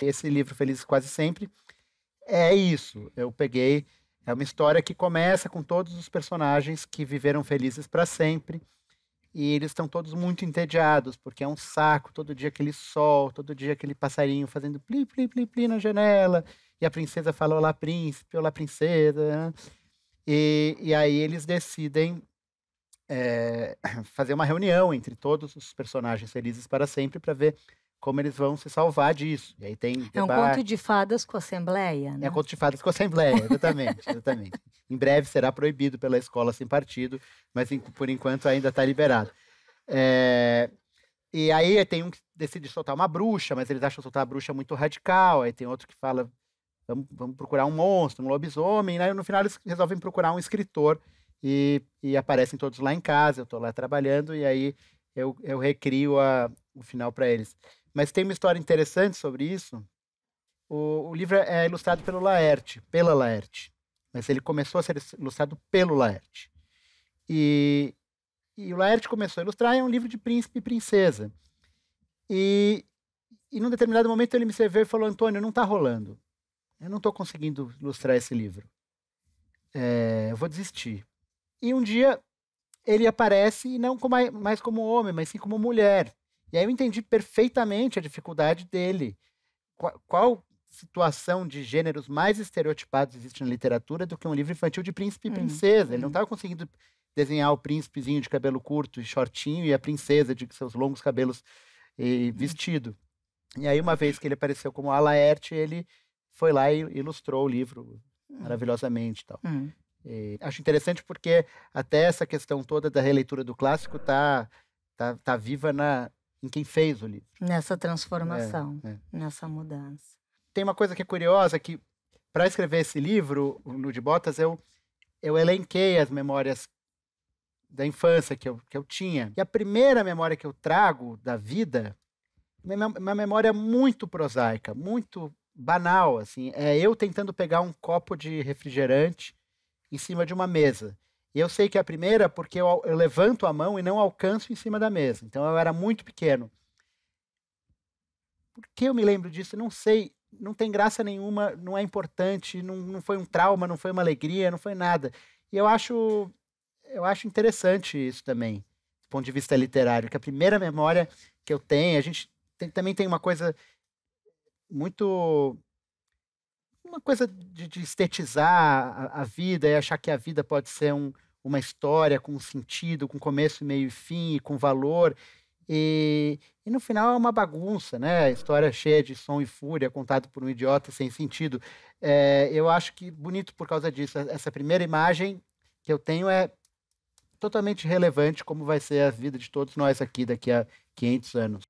Esse livro, Felizes Quase Sempre, é isso. Eu peguei. É uma história que começa com todos os personagens que viveram felizes para sempre. E eles estão todos muito entediados, porque é um saco todo dia aquele sol, todo dia aquele passarinho fazendo pli, pli, pli, pli na janela. E a princesa fala: Olá, príncipe, olá, princesa. Né? E, e aí eles decidem é, fazer uma reunião entre todos os personagens felizes para sempre para ver como eles vão se salvar disso. E aí tem É um conto de fadas com assembleia, né? É um conto de fadas com assembleia, exatamente, exatamente. em breve será proibido pela escola sem partido, mas por enquanto ainda está liberado. É... E aí tem um que decide soltar uma bruxa, mas eles acham soltar a bruxa muito radical. Aí tem outro que fala, vamos, vamos procurar um monstro, um lobisomem. Né? E aí no final eles resolvem procurar um escritor e, e aparecem todos lá em casa. Eu estou lá trabalhando e aí eu, eu recrio a, o final para eles. Mas tem uma história interessante sobre isso. O, o, livro é ilustrado pelo Laerte, pela Laerte. Mas ele começou a ser ilustrado pelo Laerte. E, e o Laerte começou a ilustrar, é um livro de príncipe e princesa. E, e num determinado momento ele me serveu e falou: Antônio, não está rolando. Eu não estou conseguindo ilustrar esse livro. É, eu vou desistir. E um dia ele aparece, e não mais como homem, mas sim como mulher. E aí eu entendi perfeitamente a dificuldade dele. Qual, qual situação de gêneros mais estereotipados existe na literatura do que um livro infantil de príncipe e hum, princesa? Ele hum. não estava conseguindo desenhar o príncipezinho de cabelo curto e shortinho e a princesa de seus longos cabelos e uhum. vestido. E aí, uma vez que ele apareceu como Alaerte, ele foi lá e ilustrou o livro hum. maravilhosamente tal. Hum. e tal. acho interessante porque até essa questão toda da releitura do clássico tá, tá, tá viva na, em quem fez o livro. Nessa transformação, é, é. nessa mudança. Tem uma coisa que é curiosa que para escrever esse livro, o Nude Botas, eu eu elenquei as memórias da infância que eu, que eu tinha. E a primeira memória que eu trago da vida é uma memória muito prosaica, muito banal, assim, é eu tentando pegar um copo de refrigerante em cima de uma mesa. E eu sei que é a primeira, porque eu, eu levanto a mão e não alcanço em cima da mesa. Então eu era muito pequeno. Por que eu me lembro disso? Não sei. Não tem graça nenhuma, não é importante, não, não foi um trauma, não foi uma alegria, não foi nada. E eu acho, eu acho interessante isso também, do ponto de vista literário, que a primeira memória que eu tenho, a gente tem, também tem uma coisa muito uma coisa de, de estetizar a, a, vida e achar que a vida pode ser um, uma história com sentido, com começo, meio e fim, com valor. E, e, no final é uma bagunça, né? História cheia de som e fúria, contada por um idiota sem sentido. É, eu acho que bonito por causa disso. Essa primeira imagem que eu tenho é totalmente relevante como vai ser a vida de todos nós aqui daqui a 500 anos.